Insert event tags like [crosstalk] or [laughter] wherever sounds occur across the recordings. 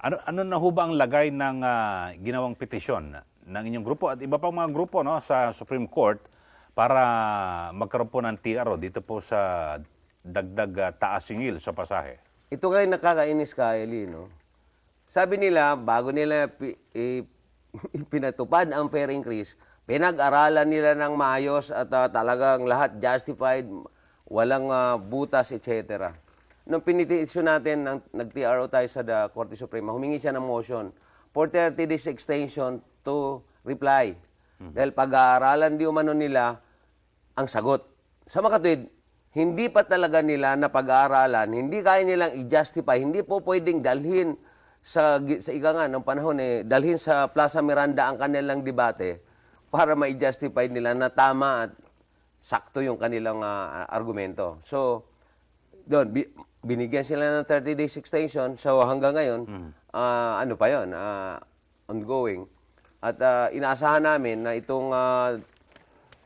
Ano, ano na ho ba ang lagay ng uh, ginawang petisyon ng inyong grupo at iba pang mga grupo no, sa Supreme Court para magkaroon po ng TRO dito po sa dagdag uh, ah, taas singil sa pasahe? Ito kayo nakakainis ka, Eli, no? Sabi nila, bago nila [laughs] pinatupad ang fare increase, pinag-aralan nila ng maayos at uh, talagang lahat justified, walang uh, butas, etc nung pinitisyon natin, nang, nag-TRO tayo sa the Korte Suprema, humingi siya ng motion for 30 days extension to reply. Mm-hmm. Dahil pag-aaralan di umano nila ang sagot. Sa makatwid, hindi pa talaga nila na pag-aaralan, hindi kaya nilang i-justify, hindi po pwedeng dalhin sa, sa ika nga ng panahon, eh, dalhin sa Plaza Miranda ang kanilang debate para ma-justify nila na tama at sakto yung kanilang uh, argumento. So, doon, binigyan sila ng 30-day extension. So hanggang ngayon, mm. uh, ano pa yon uh, ah, ongoing. At uh, inaasahan namin na itong uh,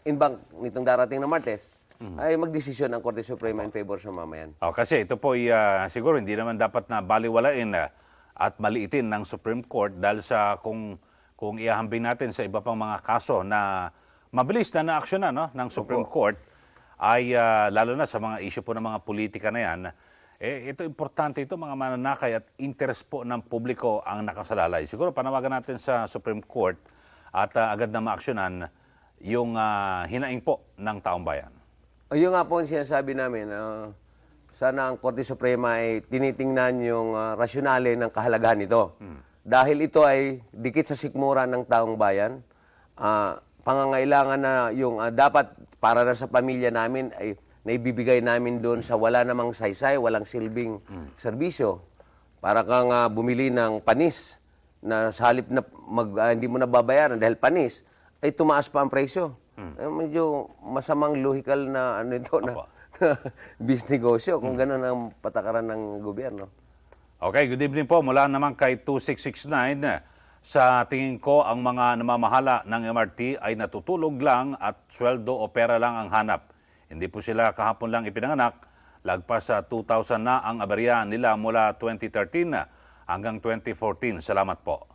inbank nitong darating na Martes, Mm. ay magdesisyon ang Korte Suprema in favor sa mamayan. Oh, kasi ito po, uh, siguro hindi naman dapat na baliwalain uh, at maliitin ng Supreme Court dahil sa kung kung ihahambing natin sa iba pang mga kaso na mabilis na naaksyonan no, ng Supreme Opo. Court ay uh, lalo na sa mga issue po ng mga politika na yan, eh, ito importante ito mga mananakay at interes po ng publiko ang nakasalalay. Siguro panawagan natin sa Supreme Court at uh, agad na maaksyonan yung uh, hinaing po ng taong bayan. Ayun nga po ang sinasabi namin. Uh, sana ang Korte Suprema ay tinitingnan yung uh, rasyonale ng kahalagahan nito. Hmm. Dahil ito ay dikit sa sikmura ng taong bayan, uh, pangangailangan na yung uh, dapat para na sa pamilya namin ay na ibibigay namin doon sa wala namang saysay, walang silbing mm. serbisyo. Para kang uh, bumili ng panis na sa halip na mag, uh, hindi mo nababayaran dahil panis, ay tumaas pa ang presyo. Mm. Eh, medyo masamang logical na ano ito Apa. na [laughs] business kung mm. ganun ang patakaran ng gobyerno. Okay, good evening po. Mula naman kay 2669. Eh, sa tingin ko, ang mga namamahala ng MRT ay natutulog lang at sweldo o pera lang ang hanap. Hindi po sila kahapon lang ipinanganak. Lagpas sa 2,000 na ang aberya nila mula 2013 hanggang 2014. Salamat po.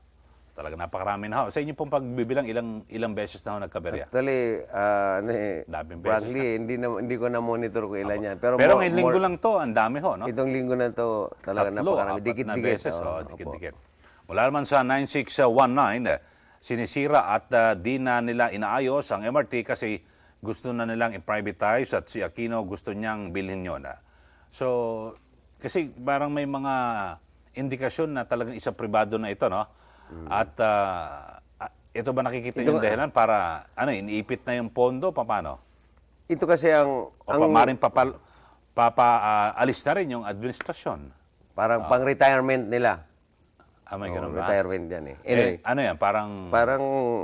Talaga napakarami na ho. Sa inyo pong pagbibilang ilang ilang beses na ho nagkaberya? Actually, uh, ano eh, Daming beses frankly, na. hindi, na, hindi ko na monitor ko ilan yan. Pero, Pero ngayong linggo lang to, ang dami ho. No? Itong linggo na to, talaga Tatlo, napakarami. Dikit-dikit. Na oh, oh dikit-dikit. Mula naman sa 9619, sinisira at uh, di na nila inaayos ang MRT kasi gusto na nilang i-privatize at si Aquino gusto niyang bilhin yun. Ah. So, kasi parang may mga indikasyon na talagang isa pribado na ito, no? Mm. At uh, ito ba nakikita ito, yung dahilan para ano, iniipit na yung pondo? Paano? Ito kasi ang... O ang, maring papal, papa, uh, alis na rin yung administrasyon. Parang uh, pang-retirement nila. Ah, may ganun ba? Retirement yan eh. eh anyway, eh, ano yan? Parang, parang,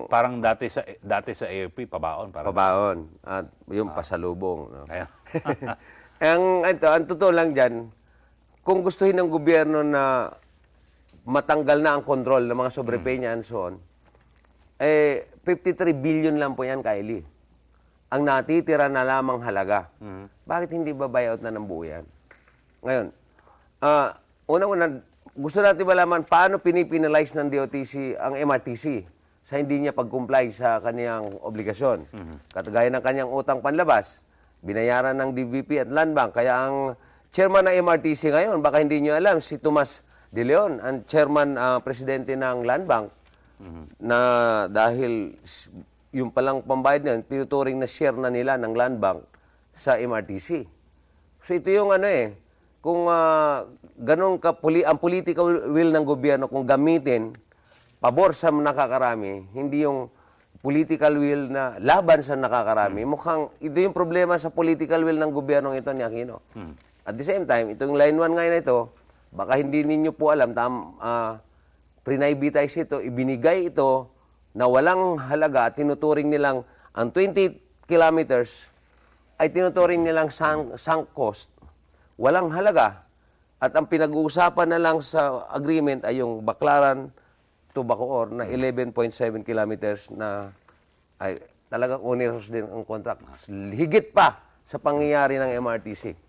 parang dati sa dati sa AFP, pabaon. Parang. Pabaon. At yung ah. pasalubong. No? Kaya. [laughs] ang, ito, ang totoo lang dyan, kung gustuhin ng gobyerno na matanggal na ang control ng mga sobrepay hmm. and so on, eh, 53 billion lang po yan, Kylie. Ang natitira na lamang halaga. Mm. Bakit hindi ba buyout na ng buo yan? Ngayon, uh, unang-una, gusto natin malaman paano pinipinalize ng DOTC ang MRTC sa hindi niya pag-comply sa kaniyang obligasyon. Mm-hmm. Katagaya ng kaniyang utang panlabas, binayaran ng DBP at Land Bank. Kaya ang chairman ng MRTC ngayon, baka hindi niyo alam, si Tomas De Leon, ang chairman, uh, presidente ng Land Bank, mm-hmm. na dahil yung palang pambayad niyan, tinuturing na share na nila ng Land Bank sa MRTC. So ito yung ano eh, kung uh, ganun ka, puli, ang political will ng gobyerno kung gamitin pabor sa nakakarami, hindi yung political will na laban sa nakakarami, hmm. mukhang ito yung problema sa political will ng gobyerno ito ni Aquino. Hmm. At the same time, itong line 1 ngayon ito, baka hindi ninyo po alam, tam, uh, ah, prinaibitize ito, ibinigay ito na walang halaga, tinuturing nilang ang 20 kilometers ay tinuturing nilang sunk, sunk cost walang halaga at ang pinag-uusapan na lang sa agreement ay yung Baklaran to Bacoor na 11.7 kilometers na ay talagang onerous din ang contract. Higit pa sa pangyayari ng MRTC.